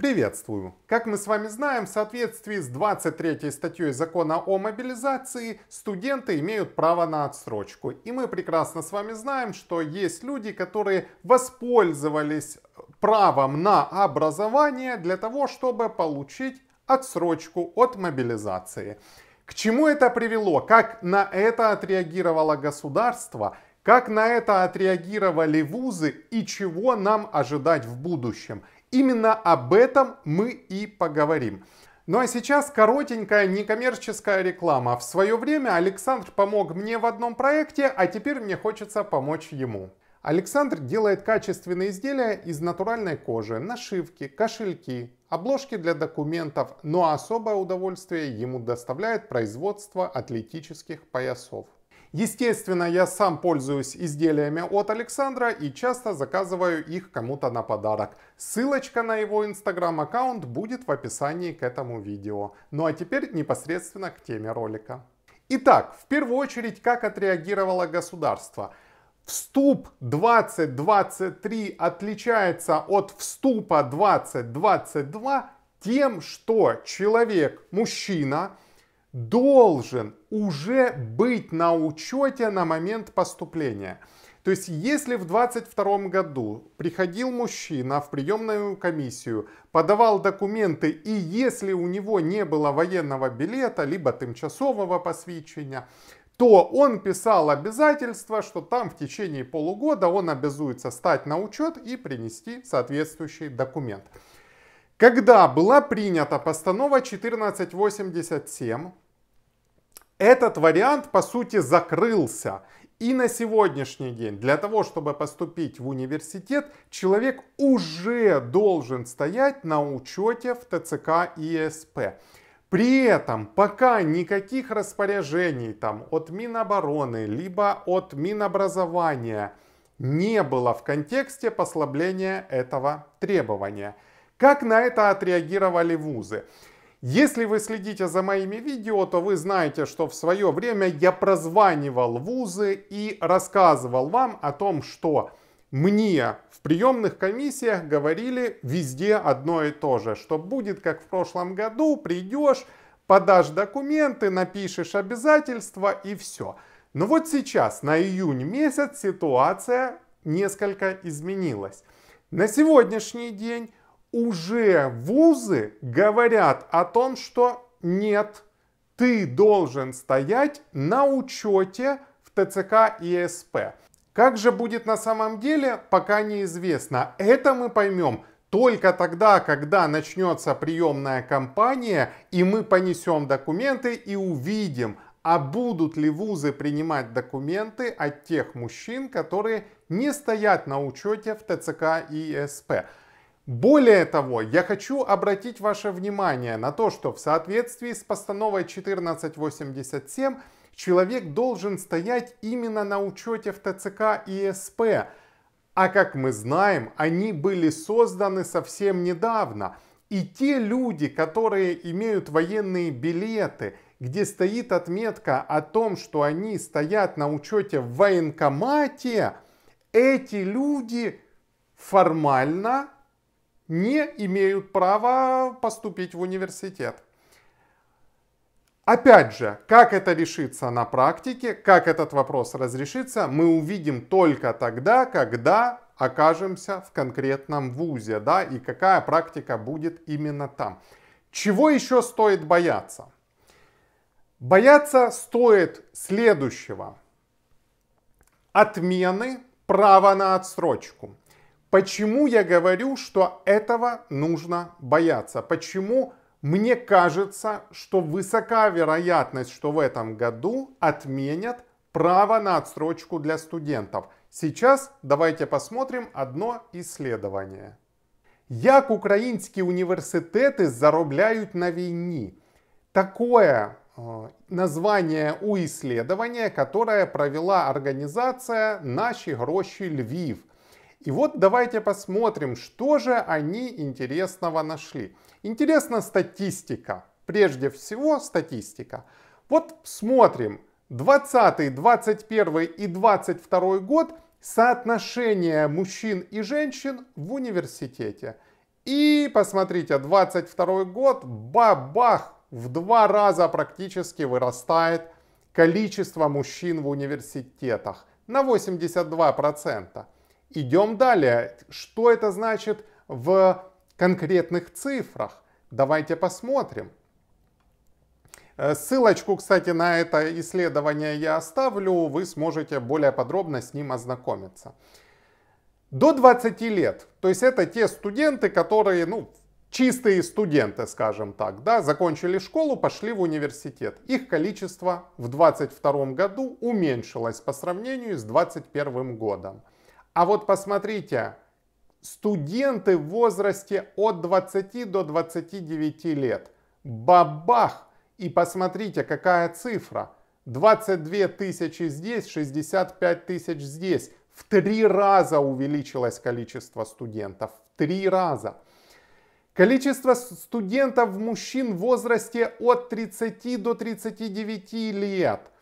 Приветствую! Как мы с вами знаем, в соответствии с 23 статьей закона о мобилизации, студенты имеют право на отсрочку. И мы прекрасно с вами знаем, что есть люди, которые воспользовались правом на образование для того, чтобы получить отсрочку от мобилизации. К чему это привело? Как на это отреагировало государство? Как на это отреагировали вузы и чего нам ожидать в будущем? Именно об этом мы и поговорим. Ну а сейчас коротенькая некоммерческая реклама. В свое время Александр помог мне в одном проекте, а теперь мне хочется помочь ему. Александр делает качественные изделия из натуральной кожи, нашивки, кошельки, обложки для документов, но особое удовольствие ему доставляет производство атлетических поясов. Естественно, я сам пользуюсь изделиями от Александра и часто заказываю их кому-то на подарок. Ссылочка на его инстаграм-аккаунт будет в описании к этому видео. Ну а теперь непосредственно к теме ролика. Итак, в первую очередь, как отреагировало государство? Вступ 2023 отличается от вступа 2022 тем, что человек, мужчина, должен уже быть на учете на момент поступления. То есть, если в 22 году приходил мужчина в приемную комиссию, подавал документы, и если у него не было военного билета, либо тимчасового посвідчення, то он писал обязательство, что там в течение полугода он обязуется стать на учет и принести соответствующий документ. Когда была принята постанова 1487, этот вариант, по сути, закрылся. И на сегодняшний день для того, чтобы поступить в университет, человек уже должен стоять на учете в ТЦК и СП. При этом пока никаких распоряжений там от Минобороны, либо от Минобразования не было в контексте послабления этого требования. Как на это отреагировали вузы? Если вы следите за моими видео, то вы знаете, что в свое время я прозванивал вузы и рассказывал вам о том, что мне в приемных комиссиях говорили везде одно и то же, что будет как в прошлом году, придешь, подашь документы, напишешь обязательства и все. Но вот сейчас, на июнь месяц, ситуация несколько изменилась. На сегодняшний день уже вузы говорят о том, что нет, ты должен стоять на учете в ТЦК и СП. Как же будет на самом деле, пока неизвестно. Это мы поймем только тогда, когда начнется приемная кампания, и мы понесем документы и увидим, а будут ли вузы принимать документы от тех мужчин, которые не стоят на учете в ТЦК и СП. Более того, я хочу обратить ваше внимание на то, что в соответствии с постановой 1487 человек должен стоять именно на учете в ТЦК и СП. А как мы знаем, они были созданы совсем недавно. И те люди, которые имеют военные билеты, где стоит отметка о том, что они стоят на учете в военкомате, эти люди формально не имеют права поступить в университет. Опять же, как это решится на практике, как этот вопрос разрешится, мы увидим только тогда, когда окажемся в конкретном вузе, да, и какая практика будет именно там. Чего еще стоит бояться? Бояться стоит следующего. Отмены права на отсрочку – Почему я говорю, что этого нужно бояться? Почему мне кажется, что высока вероятность, что в этом году отменят право на отсрочку для студентов? Сейчас давайте посмотрим одно исследование. Як украинские университеты зарабатывают на войне? Такое э, название у исследования, которое провела организация «Наши гроши Львив». И вот давайте посмотрим, что же они интересного нашли. Интересна статистика. Прежде всего статистика. Вот смотрим. 20, 21 и 22 год соотношение мужчин и женщин в университете. И посмотрите, 22 год, бабах, в два раза практически вырастает количество мужчин в университетах на 82%. процента. Идем далее. Что это значит в конкретных цифрах? Давайте посмотрим. Э, ссылочку, кстати, на это исследование я оставлю, вы сможете более подробно с ним ознакомиться. До 20 лет, то есть это те студенты, которые, ну, чистые студенты, скажем так, да, закончили школу, пошли в университет. Их количество в 22 году уменьшилось по сравнению с 21 годом. А вот посмотрите, студенты в возрасте от 20 до 29 лет. Бабах! И посмотрите, какая цифра. 22 тысячи здесь, 65 тысяч здесь. В три раза увеличилось количество студентов. В три раза. Количество студентов мужчин в возрасте от 30 до 39 лет –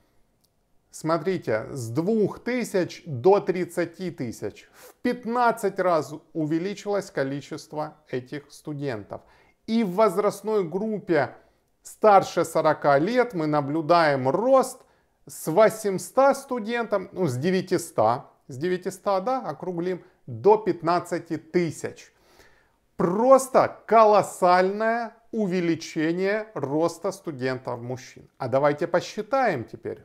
Смотрите, с 2000 до 30 тысяч в 15 раз увеличилось количество этих студентов. И в возрастной группе старше 40 лет мы наблюдаем рост с 800 студентов, ну с 900, с 900, да, округлим, до 15 тысяч. Просто колоссальное увеличение роста студентов мужчин. А давайте посчитаем теперь.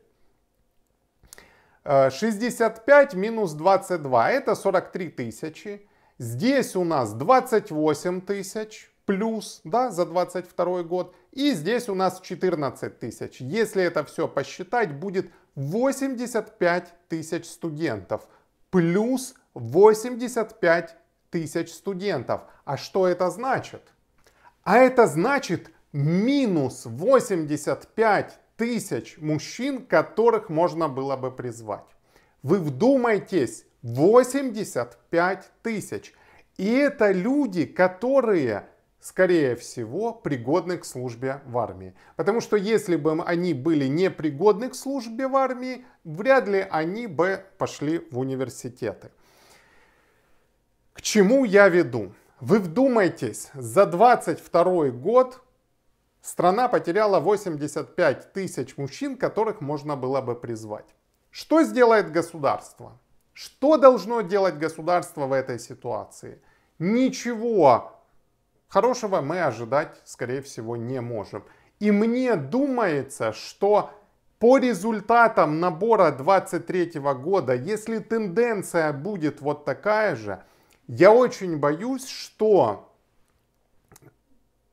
65 э, минус 22 это 43 тысячи. Здесь у нас 28 тысяч плюс да, за 22 год. И здесь у нас 14 тысяч. Если это все посчитать, будет 85 тысяч студентов. Плюс 85 тысяч студентов. А что это значит? А это значит минус 85 тысяч мужчин, которых можно было бы призвать. Вы вдумайтесь, 85 тысяч. И это люди, которые, скорее всего, пригодны к службе в армии. Потому что если бы они были непригодны к службе в армии, вряд ли они бы пошли в университеты. К чему я веду? Вы вдумайтесь, за 22 год Страна потеряла 85 тысяч мужчин, которых можно было бы призвать. Что сделает государство? Что должно делать государство в этой ситуации? Ничего хорошего мы ожидать, скорее всего, не можем. И мне думается, что по результатам набора 23 года, если тенденция будет вот такая же, я очень боюсь, что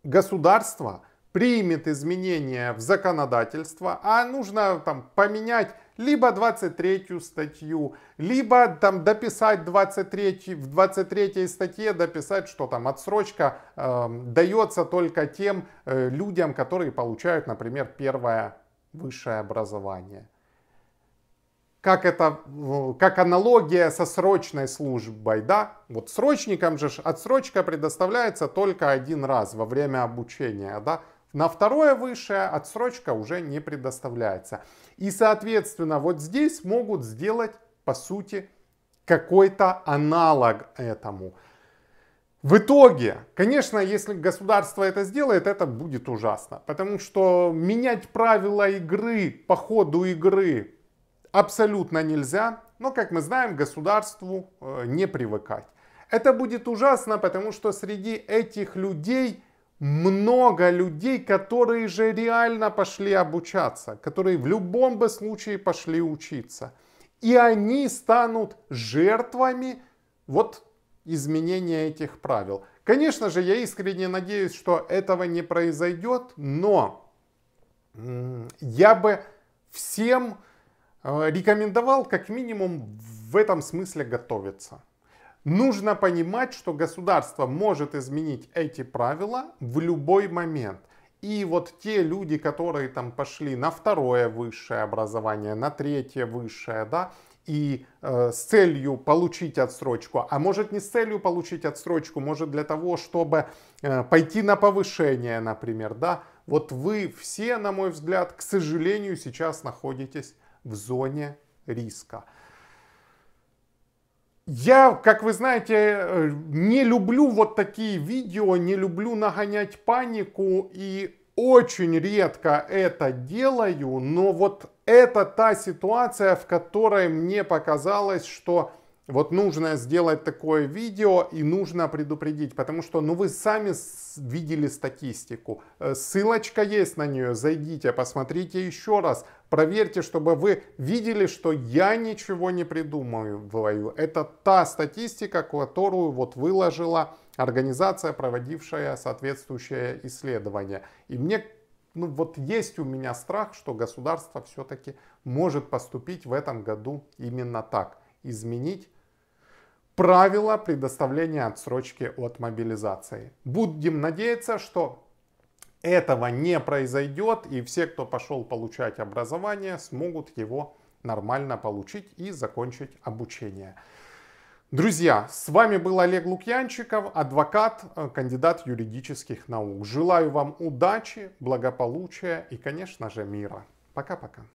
государство примет изменения в законодательство, а нужно там поменять либо 23 статью, либо там дописать 23, в 23 статье дописать, что там отсрочка э, дается только тем э, людям, которые получают, например, первое высшее образование. Как это, как аналогия со срочной службой, да? Вот срочникам же отсрочка предоставляется только один раз во время обучения, да? На второе высшее отсрочка уже не предоставляется. И, соответственно, вот здесь могут сделать, по сути, какой-то аналог этому. В итоге, конечно, если государство это сделает, это будет ужасно. Потому что менять правила игры по ходу игры абсолютно нельзя. Но, как мы знаем, государству э, не привыкать. Это будет ужасно, потому что среди этих людей много людей, которые же реально пошли обучаться, которые в любом бы случае пошли учиться. И они станут жертвами вот изменения этих правил. Конечно же, я искренне надеюсь, что этого не произойдет, но я бы всем э, рекомендовал как минимум в этом смысле готовиться. Нужно понимать, что государство может изменить эти правила в любой момент. И вот те люди, которые там пошли на второе высшее образование, на третье высшее, да, и э, с целью получить отсрочку, а может не с целью получить отсрочку, может для того, чтобы э, пойти на повышение, например, да, вот вы все, на мой взгляд, к сожалению, сейчас находитесь в зоне риска. Я, как вы знаете, э, не люблю вот такие видео, не люблю нагонять панику и очень редко это делаю, но вот это та ситуация, в которой мне показалось, что вот нужно сделать такое видео и нужно предупредить, потому что, ну, вы сами видели статистику. Э, ссылочка есть на нее, зайдите, посмотрите еще раз, проверьте, чтобы вы видели, что я ничего не придумываю. Это та статистика, которую вот выложила организация, проводившая соответствующее исследование. И мне ну вот есть у меня страх, что государство все-таки может поступить в этом году именно так. Изменить правила предоставления отсрочки от мобилизации. Будем надеяться, что этого не произойдет и все, кто пошел получать образование, смогут его нормально получить и закончить обучение. Друзья, с вами был Олег Лукьянчиков, адвокат, э, кандидат юридических наук. Желаю вам удачи, благополучия и, конечно же, мира. Пока-пока.